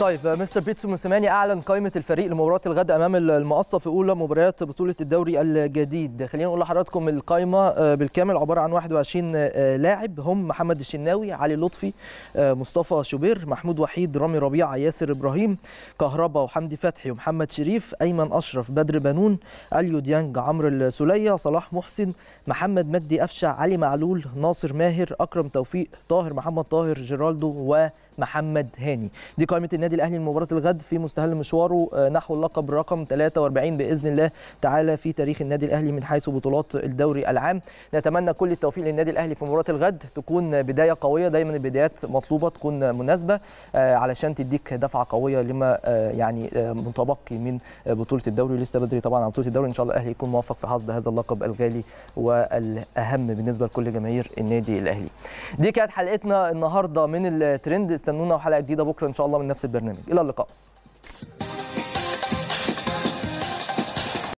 طيب مستر بيتسو موسيماني اعلن قائمه الفريق لمباراه الغد امام المقصه في اولى مباريات بطوله الدوري الجديد خلينا نقول لحضراتكم القائمه آه، بالكامل عباره عن 21 آه، لاعب هم محمد الشناوي علي لطفي آه، مصطفى شوبير محمود وحيد رامي ربيعه ياسر ابراهيم كهربا وحمدي فتحي ومحمد شريف ايمن اشرف بدر بنون اليو ديانج عمرو السوليه صلاح محسن محمد مجدي افشع علي معلول ناصر ماهر اكرم توفيق طاهر محمد طاهر جيرالدو و محمد هاني دي قائمه النادي الاهلي لمباراه الغد في مستهل مشواره آه، نحو اللقب رقم 43 باذن الله تعالى في تاريخ النادي الاهلي من حيث بطولات الدوري العام نتمنى كل التوفيق للنادي الاهلي في مباراه الغد تكون بدايه قويه دايما البدايات مطلوبه تكون مناسبه آه، علشان تديك دفعه قويه لما آه، يعني متبقي من بطوله الدوري لسه بدري طبعا على بطوله الدوري ان شاء الله الاهلي يكون موفق في حصد هذا اللقب الغالي والاهم بالنسبه لكل جماهير النادي الاهلي دي كانت حلقتنا النهارده من الترند استنونا وحلقه جديده بكره ان شاء الله من نفس البرنامج الى اللقاء